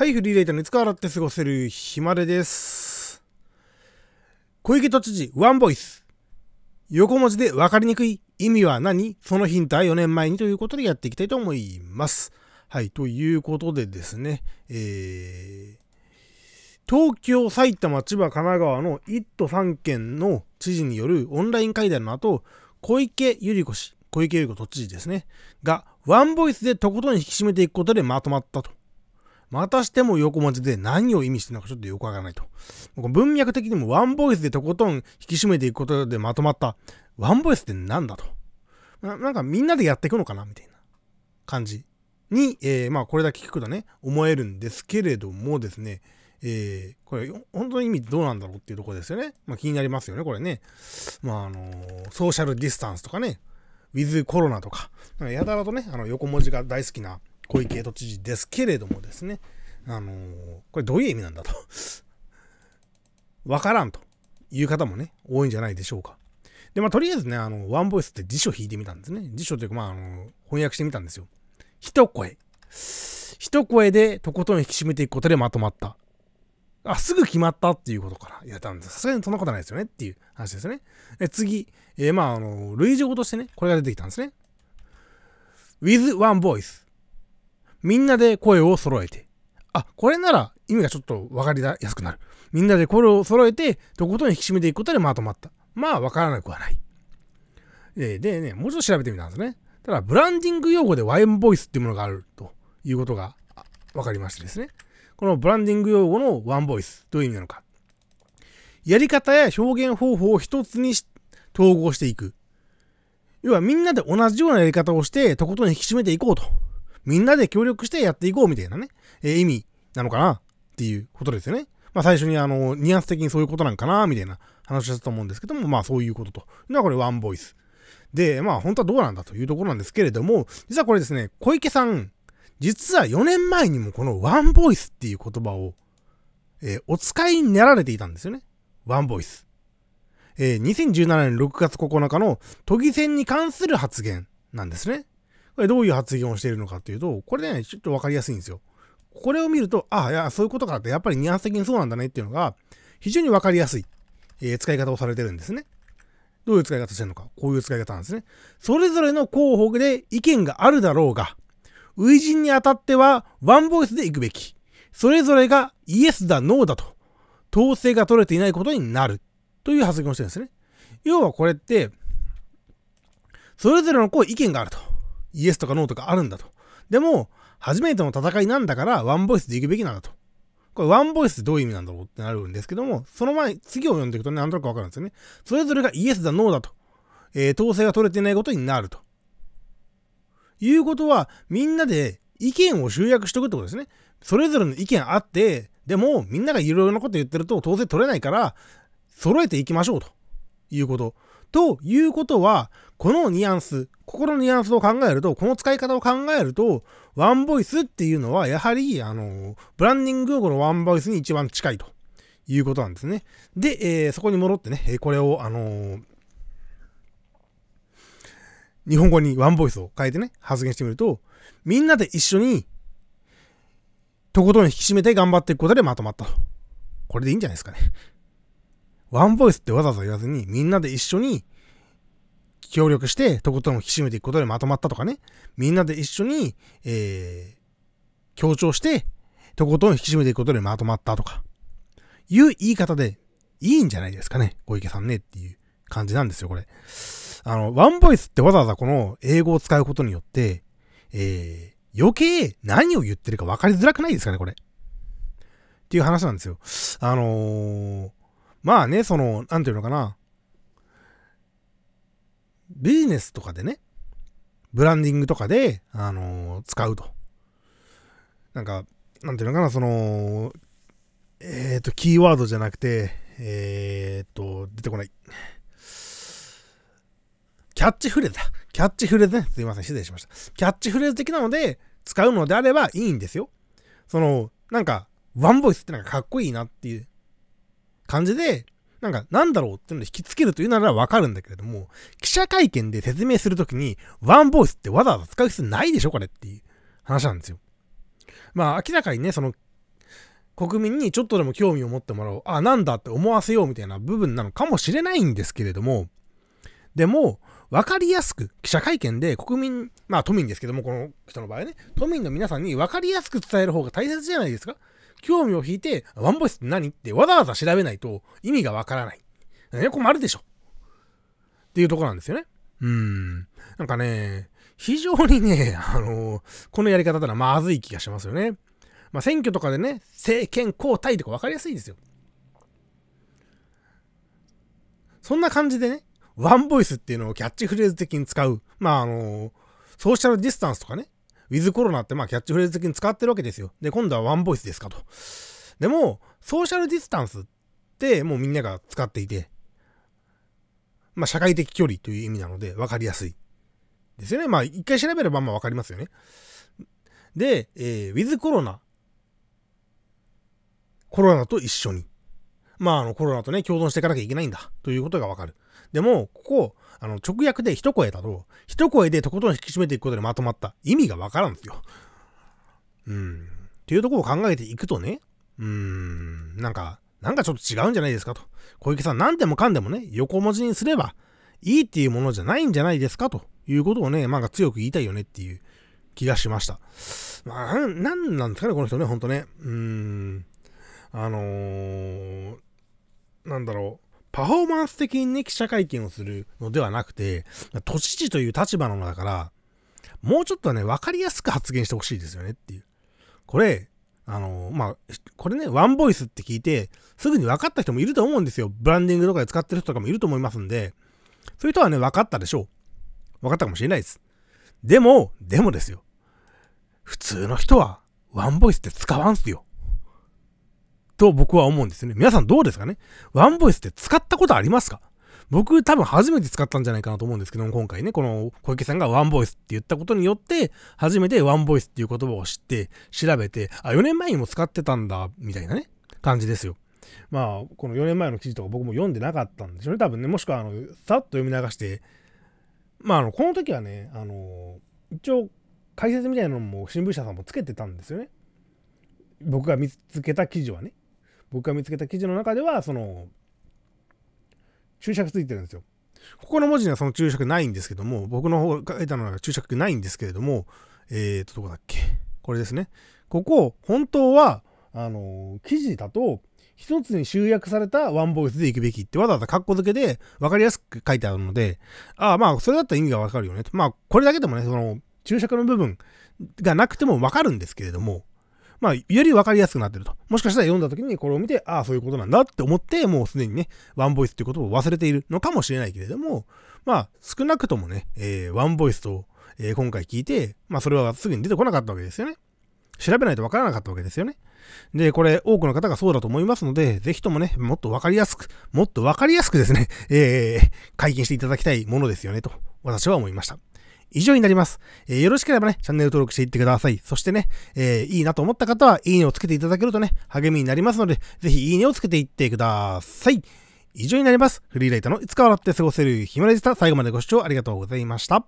はい、フリーレイターのいつか洗って過ごせるひまれです。小池都知事、ワンボイス。横文字で分かりにくい意味は何そのヒントは4年前にということでやっていきたいと思います。はい、ということでですね、えー、東京、埼玉、千葉、神奈川の1都3県の知事によるオンライン会談の後、小池百合子氏、小池百合子都知事ですね、が、ワンボイスでとことん引き締めていくことでまとまったと。またしても横文字で何を意味してるのかちょっとよくわからないと。文脈的にもワンボイスでとことん引き締めていくことでまとまった、ワンボイスってなんだと。ななんかみんなでやっていくのかなみたいな感じに、えー、まあこれだけ聞くとね、思えるんですけれどもですね、えー、これ、本当の意味どうなんだろうっていうところですよね。まあ気になりますよね、これね。まああのー、ソーシャルディスタンスとかね、ウィズコロナとか、かやたらとね、あの横文字が大好きな小池都知事ですけれどもですね、あのー、これどういう意味なんだと わからんという方もね、多いんじゃないでしょうか。で、まあ、とりあえずね、あの、ワンボイスって辞書引いてみたんですね。辞書というか、まあ、あの、翻訳してみたんですよ。一声。一声でとことん引き締めていくことでまとまった。あ、すぐ決まったっていうことからやったんです。さすがにそんなことないですよねっていう話ですね。で次、えー、まあ、あの、類似語としてね、これが出てきたんですね。with one voice みんなで声を揃えて、あ、これなら意味がちょっと分かりやすくなる。みんなで声を揃えて、とことん引き締めていくことでまとまった。まあ、分からなくはない。ででね、もうちょっと調べてみたんですね。ただ、ブランディング用語でワインボイスっていうものがあるということが分かりましてですね。このブランディング用語のワンボイス、どういう意味なのか。やり方や表現方法を一つに統合していく。要はみんなで同じようなやり方をして、とことん引き締めていこうとみんなで協力してやっていこうみたいなね、えー、意味なのかなっていうことですよね。まあ最初にあの、ニュアンス的にそういうことなんかなみたいな話だたと思うんですけども、まあそういうことと。のはこれワンボイス。で、まあ本当はどうなんだというところなんですけれども、実はこれですね、小池さん、実は4年前にもこのワンボイスっていう言葉を、えー、お使いになられていたんですよね。ワンボイス。えー、2017年6月9日の都議選に関する発言なんですね。どういう発言をしているのかっていうと、これね、ちょっとわかりやすいんですよ。これを見ると、ああ、いや、そういうことかって、やっぱりニュアンス的にそうなんだねっていうのが、非常にわかりやすい、えー、使い方をされてるんですね。どういう使い方してるのか、こういう使い方なんですね。それぞれの候補で意見があるだろうが、初陣にあたってはワンボイスで行くべき。それぞれがイエスだ、ノーだと、統制が取れていないことになる。という発言をしてるんですね。要はこれって、それぞれのこう意見があると。イエスとかノーとかあるんだと。でも、初めての戦いなんだから、ワンボイスで行くべきなんだと。これ、ワンボイスってどういう意味なんだろうってなるんですけども、その前、次を読んでいくとね、なんとなくわかるんですよね。それぞれがイエスだ、ノーだと。えー、統制が取れてないことになると。いうことは、みんなで意見を集約しとくってことですね。それぞれの意見あって、でも、みんながいろいろなこと言ってると、統制取れないから、揃えていきましょうということ。ということは、このニュアンス、ここのニュアンスを考えると、この使い方を考えると、ワンボイスっていうのは、やはり、あの、ブランディング語のワンボイスに一番近いということなんですね。で、えー、そこに戻ってね、これを、あのー、日本語にワンボイスを変えてね、発言してみると、みんなで一緒に、とことん引き締めて頑張っていくことでまとまったと。これでいいんじゃないですかね。ワンボイスってわざわざ言わずに、みんなで一緒に協力して、とことん引き締めていくことでまとまったとかね、みんなで一緒に、えー、協調して、とことん引き締めていくことでまとまったとか、いう言い方でいいんじゃないですかね、小池さんねっていう感じなんですよ、これ。あの、ワンボイスってわざわざこの英語を使うことによって、えー、余計何を言ってるか分かりづらくないですかね、これ。っていう話なんですよ。あのー、まあね、その、なんていうのかな。ビジネスとかでね、ブランディングとかで、あのー、使うと。なんか、なんていうのかな、その、えっ、ー、と、キーワードじゃなくて、えっ、ー、と、出てこない。キャッチフレーズだ。キャッチフレーズね。すいません、失礼しました。キャッチフレーズ的なので、使うのであればいいんですよ。その、なんか、ワンボイスってなんかかっこいいなっていう、感じで、なんか、なんだろうってのを引きつけるというならわかるんだけれども、記者会見で説明するときに、ワンボイスってわざわざ使う必要ないでしょ、これっていう話なんですよ。まあ、明らかにね、その、国民にちょっとでも興味を持ってもらおう、あ、なんだって思わせようみたいな部分なのかもしれないんですけれども、でも、わかりやすく、記者会見で国民、まあ都民ですけども、この人の場合ね、都民の皆さんにわかりやすく伝える方が大切じゃないですか興味を引いて、ワンボイスって何ってわざわざ調べないと意味がわからない。ね、困るでしょ。っていうとこなんですよね。うん。なんかね、非常にね、あのー、このやり方だったらまずい気がしますよね。まあ、選挙とかでね、政権交代とかわかりやすいですよ。そんな感じでね、ワンボイスっていうのをキャッチフレーズ的に使う。まあ、あのー、ソーシャルディスタンスとかね、ウィズコロナってまあキャッチフレーズ的に使ってるわけですよ。で、今度はワンボイスですかと。でも、ソーシャルディスタンスってもうみんなが使っていて、まあ社会的距離という意味なので分かりやすい。ですよね。まあ一回調べればまあ分かりますよね。で、えー、ウィズコロナ。コロナと一緒に。まああのコロナとね、共存していかなきゃいけないんだということが分かる。でも、ここ、あの、直訳で一声だと、一声でとことん引き締めていくことでまとまった意味がわからんですよ。うん。っていうところを考えていくとね、うーん、なんか、なんかちょっと違うんじゃないですかと。小池さん、何でもかんでもね、横文字にすれば、いいっていうものじゃないんじゃないですかということをね、なんか強く言いたいよねっていう気がしました。まあ、なんなんですかね、この人ね、ほんとね。うーん。あのー、なんだろう。パフォーマンス的に記者会見をするのではなくて、都知事という立場なのだから、もうちょっとね、わかりやすく発言してほしいですよねっていう。これ、あのまあ、これね、ワンボイスって聞いて、すぐに分かった人もいると思うんですよ。ブランディングとかで使ってる人とかもいると思いますんで、そういう人はね、分かったでしょう。分かったかもしれないです。でも、でもですよ。普通の人は、ワンボイスって使わんすよ。と僕は思うんですね。皆さんどうですかねワンボイスって使ったことありますか僕多分初めて使ったんじゃないかなと思うんですけども、今回ね、この小池さんがワンボイスって言ったことによって、初めてワンボイスっていう言葉を知って、調べて、あ、4年前にも使ってたんだ、みたいなね、感じですよ。まあ、この4年前の記事とか僕も読んでなかったんでしょうね、多分ね。もしくは、あの、さっと読み流して、まあ、あの、この時はね、あの、一応、解説みたいなのも新聞社さんもつけてたんですよね。僕が見つけた記事はね。僕が見つけた記事の中では、その、注釈ついてるんですよ。ここの文字にはその注釈ないんですけども、僕の方が書いたのは注釈ないんですけれども、えっ、ー、と、どこだっけこれですね。ここ、本当は、あの、記事だと、一つに集約されたワンボイスで行くべきってわざわざカッコ付けで分かりやすく書いてあるので、ああ、まあ、それだったら意味がわかるよね。まあ、これだけでもね、その、注釈の部分がなくてもわかるんですけれども、まあ、より分かりやすくなってると。もしかしたら読んだ時にこれを見て、ああ、そういうことなんだって思って、もうすでにね、ワンボイスっていうことを忘れているのかもしれないけれども、まあ、少なくともね、えー、ワンボイスと、えー、今回聞いて、まあ、それはすぐに出てこなかったわけですよね。調べないと分からなかったわけですよね。で、これ多くの方がそうだと思いますので、ぜひともね、もっと分かりやすく、もっと分かりやすくですね、えー、解禁していただきたいものですよね、と私は思いました。以上になります。えー、よろしければね、チャンネル登録していってください。そしてね、えー、いいなと思った方は、いいねをつけていただけるとね、励みになりますので、ぜひいいねをつけていってください。以上になります。フリーライターのいつか笑って過ごせるヒマラジスタ、最後までご視聴ありがとうございました。